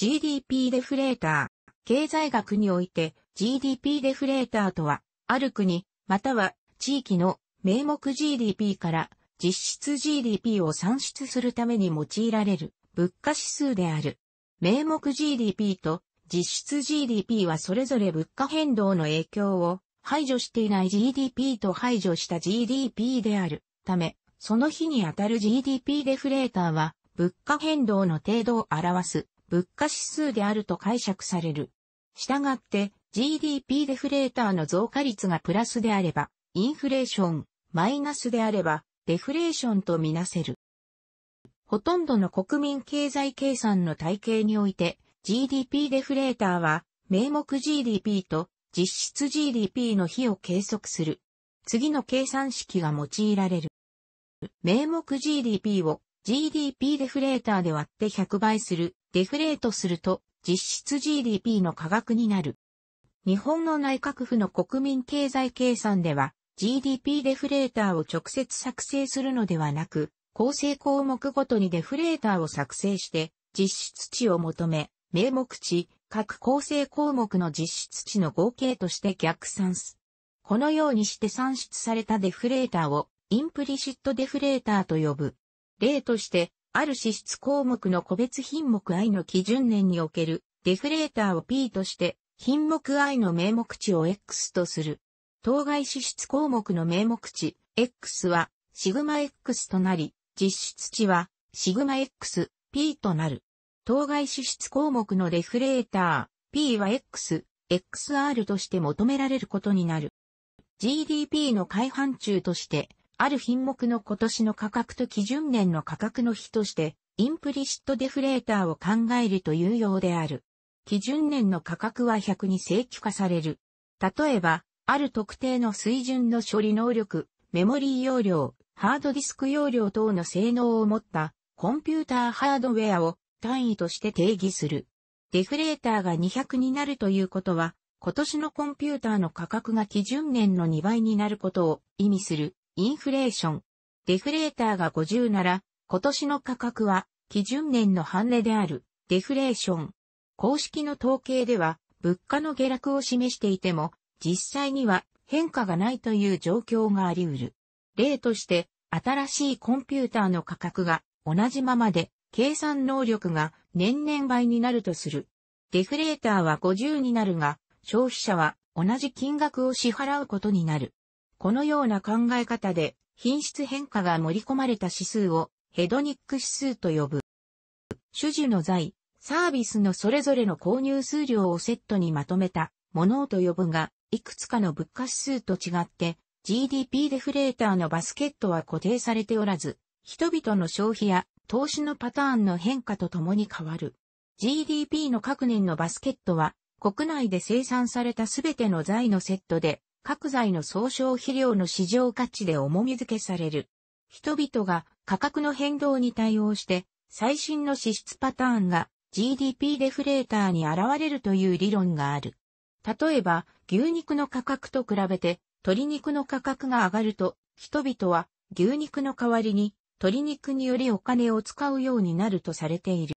GDP デフレーター。経済学において GDP デフレーターとは、ある国、または地域の名目 GDP から実質 GDP を算出するために用いられる物価指数である。名目 GDP と実質 GDP はそれぞれ物価変動の影響を排除していない GDP と排除した GDP であるため、その日にあたる GDP デフレーターは物価変動の程度を表す物価指数であると解釈される。したがって GDP デフレーターの増加率がプラスであれば、インフレーション、マイナスであれば、デフレーションとみなせる。ほとんどの国民経済計算の体系において、GDP デフレーターは、名目 GDP と実質 GDP の比を計測する。次の計算式が用いられる。名目 GDP を GDP デフレーターで割って100倍するデフレートすると実質 GDP の価格になる。日本の内閣府の国民経済計算では GDP デフレーターを直接作成するのではなく、構成項目ごとにデフレーターを作成して実質値を求め、名目値、各構成項目の実質値の合計として逆算す。このようにして算出されたデフレーターをインプリシットデフレーターと呼ぶ。例として、ある支出項目の個別品目 I の基準年におけるデフレーターを P として、品目 I の名目値を X とする。当該支出項目の名目値 X はシグマ X となり、実質値はシグマ X、P となる。当該支出項目のデフレーター P は X、XR として求められることになる。GDP の改範中としてある品目の今年の価格と基準年の価格の比として、インプリシットデフレーターを考えるというようである。基準年の価格は100に正規化される。例えば、ある特定の水準の処理能力、メモリー容量、ハードディスク容量等の性能を持ったコンピューターハードウェアを単位として定義する。デフレーターが200になるということは、今年のコンピューターの価格が基準年の2倍になることを意味するインフレーション。デフレーターが50なら、今年の価格は、基準年の半値である、デフレーション。公式の統計では、物価の下落を示していても、実際には変化がないという状況があり得る。例として、新しいコンピューターの価格が同じままで、計算能力が年々倍になるとする。デフレーターは50になるが、消費者は同じ金額を支払うことになる。このような考え方で品質変化が盛り込まれた指数をヘドニック指数と呼ぶ。種樹の財、サービスのそれぞれの購入数量をセットにまとめたものをと呼ぶが、いくつかの物価指数と違って GDP デフレーターのバスケットは固定されておらず、人々の消費や投資のパターンの変化とともに変わる。GDP の各年のバスケットは、国内で生産されたすべての財のセットで、各材の総消費量の市場価値で重み付けされる。人々が価格の変動に対応して、最新の支出パターンが GDP デフレーターに現れるという理論がある。例えば、牛肉の価格と比べて、鶏肉の価格が上がると、人々は牛肉の代わりに鶏肉によりお金を使うようになるとされている。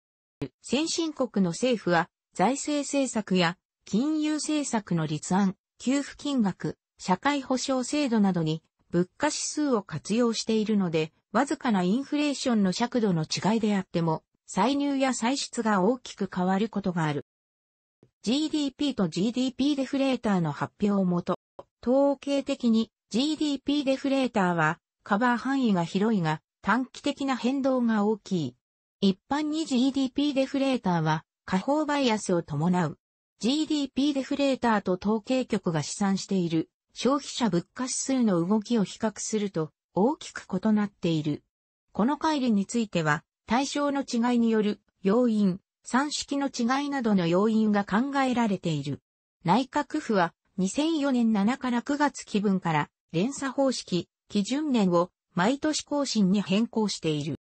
先進国の政府は財政政策や金融政策の立案、給付金額、社会保障制度などに物価指数を活用しているので、わずかなインフレーションの尺度の違いであっても、歳入や歳出が大きく変わることがある。GDP と GDP デフレーターの発表をもと、統計的に GDP デフレーターはカバー範囲が広いが短期的な変動が大きい。一般に GDP デフレーターは下方バイアスを伴う。GDP デフレーターと統計局が試算している消費者物価指数の動きを比較すると大きく異なっている。この乖離については、対象の違いによる要因、算式の違いなどの要因が考えられている。内閣府は2004年7から9月期分から連鎖方式、基準年を毎年更新に変更している。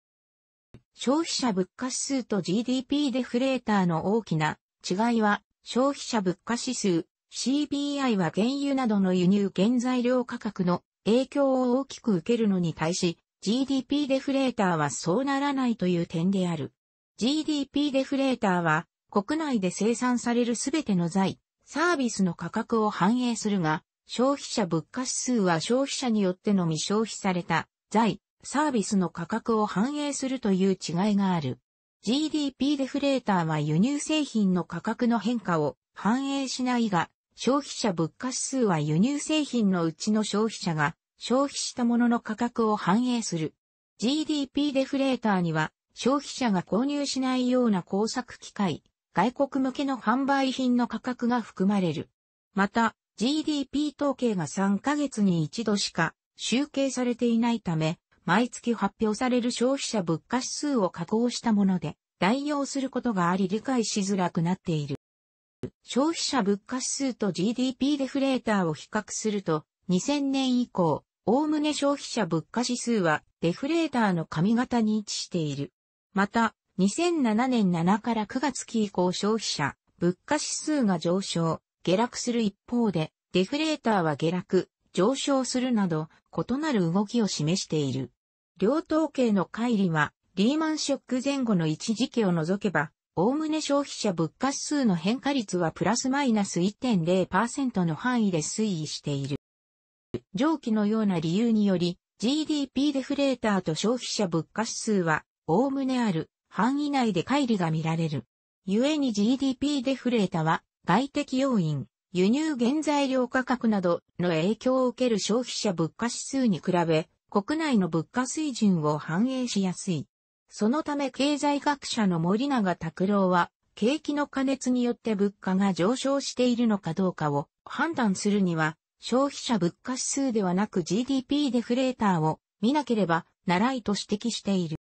消費者物価指数と GDP デフレーターの大きな違いは消費者物価指数 CBI は原油などの輸入原材料価格の影響を大きく受けるのに対し、GDP デフレーターはそうならないという点である。GDP デフレーターは国内で生産されるすべての財、サービスの価格を反映するが、消費者物価指数は消費者によってのみ消費された財、サービスの価格を反映するという違いがある。GDP デフレーターは輸入製品の価格の変化を反映しないが、消費者物価指数は輸入製品のうちの消費者が消費したものの価格を反映する。GDP デフレーターには消費者が購入しないような工作機械、外国向けの販売品の価格が含まれる。また、GDP 統計が3ヶ月に一度しか集計されていないため、毎月発表される消費者物価指数を加工したもので、代用することがあり理解しづらくなっている。消費者物価指数と GDP デフレーターを比較すると、2000年以降、おおむね消費者物価指数はデフレーターの髪型に位置している。また、2007年7から9月期以降消費者物価指数が上昇、下落する一方で、デフレーターは下落、上昇するなど、異なる動きを示している。両統計の乖離は、リーマンショック前後の一時期を除けば、おおむね消費者物価指数の変化率はプラスマイナス1.0%の範囲で推移している。上記のような理由により、GDP デフレーターと消費者物価指数は、おおむねある範囲内で乖離が見られる。故に GDP デフレーターは、外的要因、輸入原材料価格などの影響を受ける消費者物価指数に比べ、国内の物価水準を反映しやすい。そのため経済学者の森永卓郎は、景気の加熱によって物価が上昇しているのかどうかを判断するには、消費者物価指数ではなく GDP デフレーターを見なければならいと指摘している。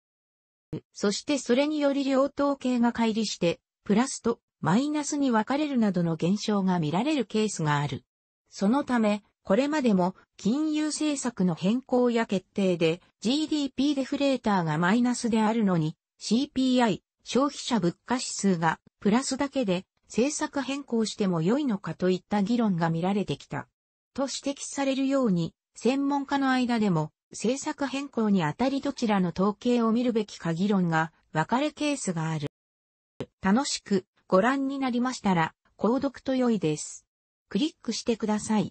そしてそれにより両統計が乖離して、プラスとマイナスに分かれるなどの現象が見られるケースがある。そのため、これまでも金融政策の変更や決定で GDP デフレーターがマイナスであるのに CPI 消費者物価指数がプラスだけで政策変更しても良いのかといった議論が見られてきた。と指摘されるように専門家の間でも政策変更にあたりどちらの統計を見るべきか議論が分かれケースがある。楽しくご覧になりましたら購読と良いです。クリックしてください。